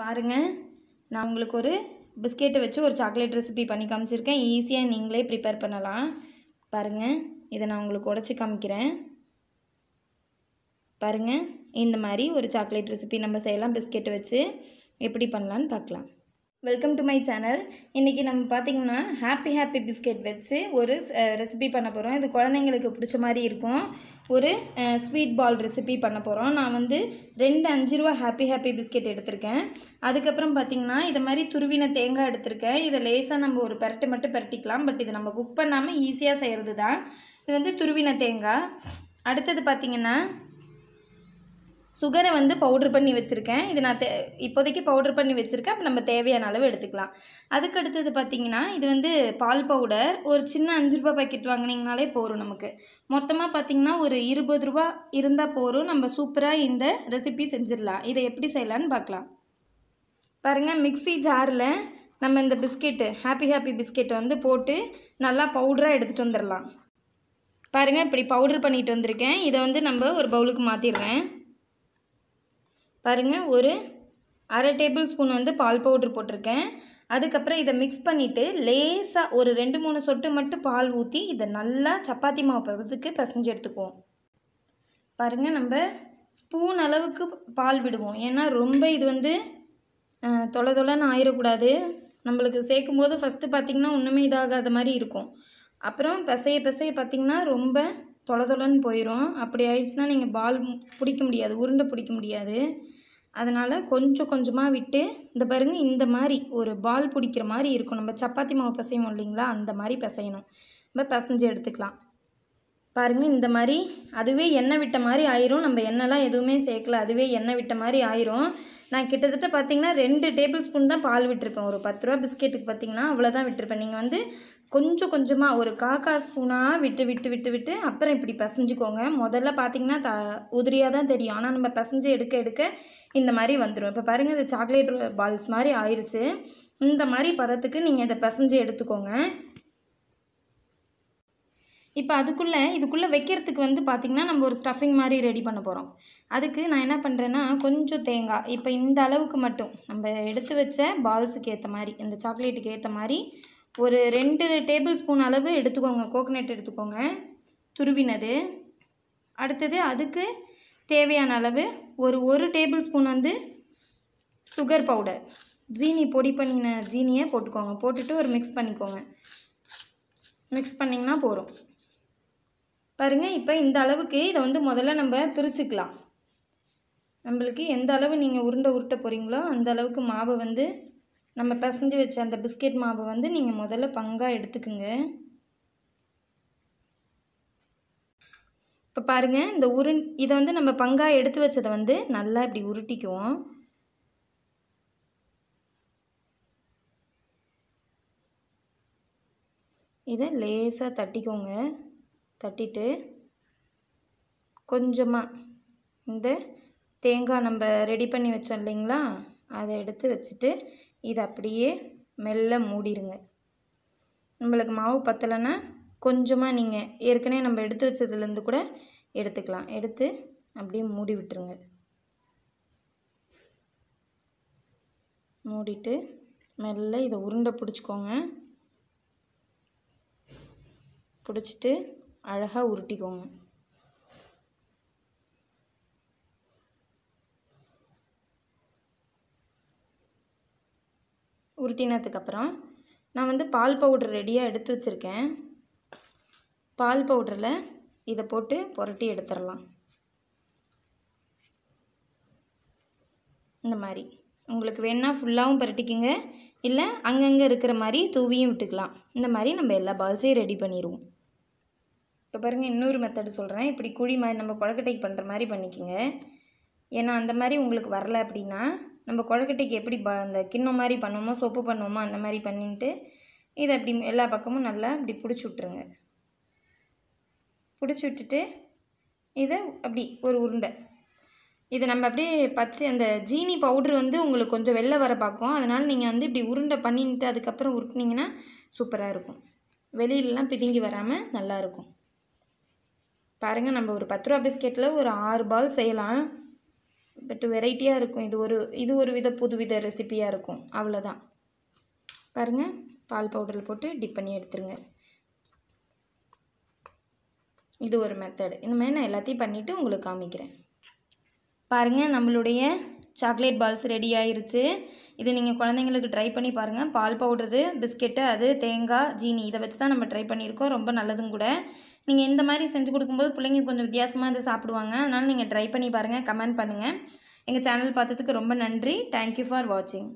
பாருங்கள் நான் உங்களுக்கு ஒரு பிஸ்கெட்டை வச்சு ஒரு சாக்லேட் ரெசிபி பண்ணி காமிச்சிருக்கேன் ஈஸியாக நீங்களே ப்ரிப்பேர் பண்ணலாம் பாருங்கள் இதை நான் உங்களுக்கு உடச்சி காமிக்கிறேன் பாருங்கள் இந்த மாதிரி ஒரு சாக்லேட் ரெசிபி நம்ம செய்யலாம் பிஸ்கெட்டை வச்சு எப்படி பண்ணலான்னு பார்க்கலாம் வெல்கம் டு மை சேனல் இன்றைக்கி நம்ம பார்த்திங்கன்னா ஹாப்பி ஹாப்பி பிஸ்கெட் வச்சு ஒரு ரெசிபி பண்ண போகிறோம் இது குழந்தைங்களுக்கு பிடிச்ச மாதிரி இருக்கும் ஒரு ஸ்வீட் பால் ரெசிபி பண்ண போகிறோம் நான் வந்து ரெண்டு அஞ்சு ரூபா ஹாப்பி ஹாப்பி பிஸ்கெட் எடுத்திருக்கேன் அதுக்கப்புறம் பார்த்திங்கன்னா இதை மாதிரி துருவின தேங்காய் எடுத்திருக்கேன் இதை லேசாக நம்ம ஒரு பரட்டு மட்டும் பரட்டிக்கலாம் பட் இதை நம்ம குக் பண்ணாமல் ஈஸியாக செய்கிறது தான் இது வந்து துருவின தேங்காய் அடுத்தது பார்த்திங்கன்னா சுகரை வந்து பவுட்ரு பண்ணி வச்சுருக்கேன் இது நான் தே இப்போதைக்கு பவுட்ரு பண்ணி வச்சுருக்கேன் அப்போ நம்ம தேவையான அளவு எடுத்துக்கலாம் அதுக்கடுத்தது பார்த்திங்கன்னா இது வந்து பால் பவுடர் ஒரு சின்ன அஞ்சு ரூபா பாக்கெட் வாங்கினீங்கனாலே போகும் நமக்கு மொத்தமாக பார்த்திங்கன்னா ஒரு இருபது ரூபா இருந்தால் போகும் நம்ம சூப்பராக இந்த ரெசிபி செஞ்சிடலாம் இதை எப்படி செய்யலான்னு பார்க்கலாம் பாருங்கள் மிக்ஸி ஜாரில் நம்ம இந்த பிஸ்கெட்டு ஹாப்பி ஹாப்பி பிஸ்கெட்டை வந்து போட்டு நல்லா பவுடராக எடுத்துகிட்டு வந்துடலாம் பாருங்கள் இப்படி பவுடர் பண்ணிட்டு வந்திருக்கேன் இதை வந்து நம்ம ஒரு பவுலுக்கு மாற்றிடுறேன் பாருங்கள் ஒரு அரை டேபிள் ஸ்பூன் வந்து பால் பவுட்ரு போட்டிருக்கேன் அதுக்கப்புறம் இதை மிக்ஸ் பண்ணிவிட்டு லேசாக ஒரு ரெண்டு மூணு சொட்டு மட்டும் பால் ஊற்றி இதை நல்லா சப்பாத்தி மாவு பதத்துக்கு பிசைஞ்சு எடுத்துக்குவோம் பாருங்கள் நம்ம ஸ்பூன் அளவுக்கு பால் விடுவோம் ஏன்னா ரொம்ப இது வந்து தொலை தொலைன்னு ஆயிடக்கூடாது நம்மளுக்கு சேர்க்கும் போது ஃபஸ்ட்டு பார்த்திங்கன்னா ஒன்றுமே இதாகாத மாதிரி இருக்கும் அப்புறம் பிசைய பிசைய பார்த்திங்கன்னா ரொம்ப தொலை தொலைன்னு போயிடும் அப்படி ஆயிடுச்சுன்னா நீங்கள் பால் பிடிக்க முடியாது உருண்டை பிடிக்க முடியாது அதனால் கொஞ்சம் கொஞ்சமாக விட்டு இந்த பாருங்கள் இந்த மாதிரி ஒரு பால் பிடிக்கிற மாதிரி இருக்கும் நம்ம சப்பாத்தி மாவு பிசைவோம் இல்லைங்களா அந்த மாதிரி பிசையணும் நம்ம பிசைஞ்சு எடுத்துக்கலாம் பாருங்கள் இந்த மாதிரி அதுவே எண்ணெய் விட்ட மாதிரி ஆயிரும் நம்ம எண்ணெய்லாம் எதுவுமே சேர்க்கல அதுவே எண்ணெய் விட்ட மாதிரி ஆயிரும் நான் கிட்டத்தட்ட பார்த்தீங்கன்னா ரெண்டு டேபிள் ஸ்பூன் தான் பால் விட்டுருப்பேன் ஒரு பத்து ரூபா பிஸ்கெட்டுக்கு பார்த்தீங்கன்னா அவ்வளோதான் விட்டுருப்பேன் நீங்கள் வந்து கொஞ்சம் கொஞ்சமாக ஒரு காக்கா ஸ்பூனாக விட்டு விட்டு விட்டு விட்டு அப்புறம் இப்படி பசைஞ்சிக்கோங்க முதல்ல பார்த்தீங்கன்னா த உதிரியாக தான் தெரியும் ஆனால் நம்ம பசைஞ்சு எடுக்க எடுக்க இந்த மாதிரி வந்துடும் இப்போ பாருங்கள் இது சாக்லேட் பால்ஸ் மாதிரி ஆயிடுச்சு இந்த மாதிரி பதத்துக்கு நீங்கள் இதை பசைஞ்சு எடுத்துக்கோங்க இப்போ அதுக்குள்ளே இதுக்குள்ளே வைக்கிறதுக்கு வந்து பார்த்திங்கன்னா நம்ம ஒரு ஸ்டஃபிங் மாதிரி ரெடி பண்ண போகிறோம் அதுக்கு நான் என்ன பண்ணுறேன்னா கொஞ்சம் தேங்காய் இப்போ இந்த அளவுக்கு மட்டும் நம்ம எடுத்து வச்ச பால்ஸுக்கு ஏற்ற மாதிரி இந்த சாக்லேட்டுக்கு ஏற்ற மாதிரி ஒரு ரெண்டு டேபிள் ஸ்பூன் அளவு எடுத்துக்கோங்க கோகனட் எடுத்துக்கோங்க துருவினது அடுத்தது அதுக்கு தேவையான அளவு ஒரு ஒரு டேபிள் ஸ்பூன் வந்து சுகர் பவுடர் ஜீனி பொடி பண்ணின ஜீனியை போட்டுக்கோங்க போட்டுட்டு ஒரு மிக்ஸ் பண்ணிக்கோங்க மிக்ஸ் பண்ணிங்கன்னா போகிறோம் பாருங்கள் இப்போ இந்த அளவுக்கு இதை வந்து முதல்ல நம்ம பிரிச்சுக்கலாம் நம்மளுக்கு எந்த அளவு நீங்கள் உருண்டை உருட்ட போகிறீங்களோ அந்த அளவுக்கு மாவை வந்து நம்ம பிசைஞ்சு வச்ச அந்த பிஸ்கெட் மாவை வந்து நீங்கள் முதல்ல பங்காக எடுத்துக்குங்க இப்போ பாருங்கள் இந்த உரு இதை வந்து நம்ம பங்காக எடுத்து வச்சதை வந்து நல்லா இப்படி உருட்டிக்குவோம் இதை லேசாக தட்டிக்கோங்க தட்டிட்டு கொஞ்சமாக இந்த தேங்காய் நம்ம ரெடி பண்ணி வச்சோம் இல்லைங்களா அதை எடுத்து வச்சுட்டு இது அப்படியே மெல்ல மூடிடுங்க நம்மளுக்கு மாவு பத்தலைன்னா கொஞ்சமாக நீங்கள் ஏற்கனவே நம்ம எடுத்து வச்சதுலேருந்து கூட எடுத்துக்கலாம் எடுத்து அப்படியே மூடி விட்டுருங்க மூடிட்டு மெல்ல இதை உருண்டை பிடிச்சிக்கோங்க பிடிச்சிட்டு அழகாக உருட்டிக்கோங்க உருட்டினதுக்கப்புறம் நான் வந்து பால் பவுடர் ரெடியாக எடுத்து வச்சுருக்கேன் பால் பவுடரில் இதை போட்டு புரட்டி எடுத்துடலாம் இந்த மாதிரி உங்களுக்கு வேணால் ஃபுல்லாகவும் புரட்டிக்கிங்க இல்லை அங்கங்கே இருக்கிற மாதிரி தூவியும் விட்டுக்கலாம் இந்த மாதிரி நம்ம எல்லா பால்ஸையும் ரெடி பண்ணிடுவோம் இப்போ பாருங்கள் இன்னொரு மெத்தடு சொல்கிறேன் இப்படி குழி மாதிரி நம்ம குழக்கட்டைக்கு பண்ணுற மாதிரி பண்ணிக்கோங்க ஏன்னா அந்த மாதிரி உங்களுக்கு வரல அப்படின்னா நம்ம குழக்கட்டைக்கு எப்படி ப அந்த கிண்ணம் மாதிரி பண்ணுவோமோ சோப்பு பண்ணுவோமோ அந்த மாதிரி பண்ணிட்டு இதை அப்படி எல்லா பக்கமும் நல்லா இப்படி பிடிச்சி விட்ருங்க பிடிச்சி விட்டுட்டு இதை அப்படி ஒரு உருண்டை இதை நம்ம அப்படியே பச்சை அந்த ஜீனி பவுட்ரு வந்து உங்களுக்கு கொஞ்சம் வெளில வர பார்க்கும் அதனால் நீங்கள் வந்து இப்படி உருண்டை பண்ணிட்டு அதுக்கப்புறம் உருட்டினீங்கன்னா சூப்பராக இருக்கும் வெளியிலலாம் பிதுங்கி வராமல் நல்லாயிருக்கும் பாருங்கள் நம்ம ஒரு பத்து ரூபா பிஸ்கெட்டில் ஒரு ஆறு பால் செய்யலாம் பட் வெரைட்டியாக இருக்கும் இது ஒரு இது ஒரு வித புதுவித ரெசிப்பியாக இருக்கும் அவ்வளோதான் பாருங்கள் பால் பவுடரில் போட்டு டிப் பண்ணி எடுத்துருங்க இது ஒரு மெத்தடு இந்த மாதிரி நான் எல்லாத்தையும் பண்ணிவிட்டு உங்களுக்கு காமிக்கிறேன் பாருங்கள் நம்மளுடைய சாக்லேட் பால்ஸ் ரெடி ஆயிருச்சு இது நீங்கள் குழந்தைங்களுக்கு ட்ரை பண்ணி பாருங்கள் பால் பவுடரு பிஸ்கெட்டு அது தேங்காய் ஜீனி இதை வச்சு தான் நம்ம ட்ரை பண்ணியிருக்கோம் ரொம்ப நல்லதும் கூட நீங்கள் இந்த மாதிரி செஞ்சு கொடுக்கும்போது பிள்ளைங்க கொஞ்சம் வித்தியாசமாக இதை சாப்பிடுவாங்க அதனால் நீங்கள் ட்ரை பண்ணி பாருங்கள் கமெண்ட் பண்ணுங்கள் எங்கள் சேனல் பார்த்ததுக்கு ரொம்ப நன்றி தேங்க்யூ ஃபார் வாட்சிங்